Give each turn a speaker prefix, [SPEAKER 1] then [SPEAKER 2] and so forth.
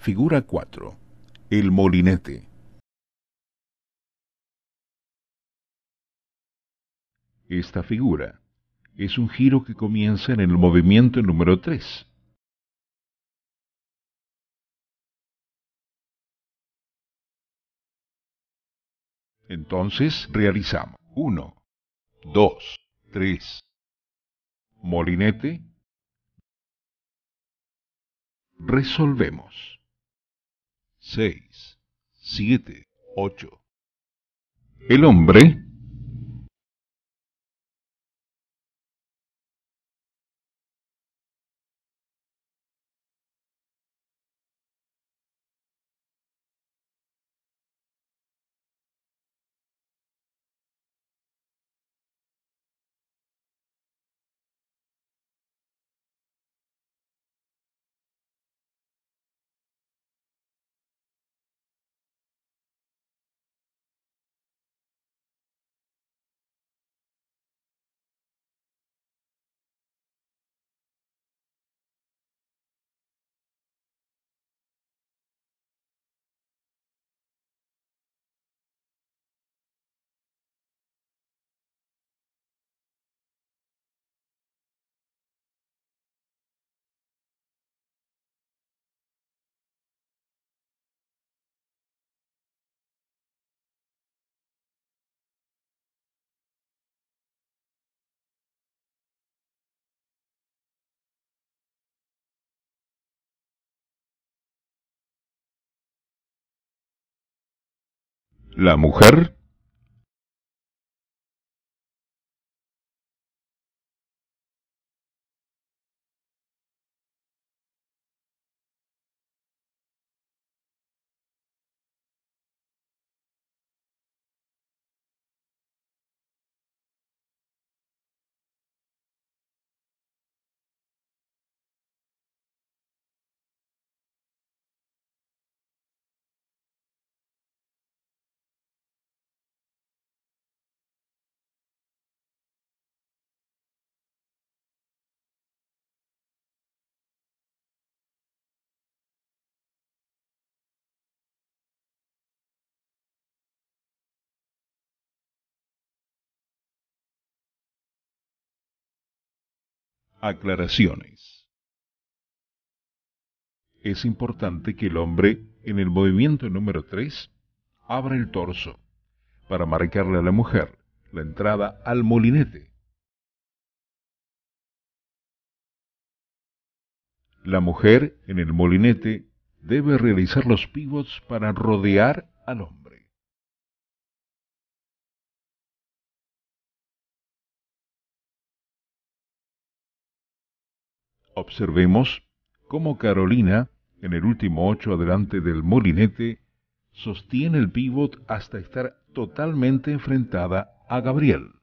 [SPEAKER 1] Figura 4. El molinete.
[SPEAKER 2] Esta figura es un giro que comienza en el movimiento número 3. Entonces realizamos 1, 2, 3, molinete, resolvemos. 6, 7, 8. El hombre
[SPEAKER 1] La mujer
[SPEAKER 2] Aclaraciones.
[SPEAKER 3] Es importante que el hombre, en el movimiento número 3, abra el torso para marcarle a la mujer la entrada al molinete.
[SPEAKER 2] La mujer en el molinete debe realizar los pivots para rodear al hombre.
[SPEAKER 3] Observemos cómo Carolina, en el último ocho adelante del molinete, sostiene el pivot hasta estar totalmente enfrentada a Gabriel.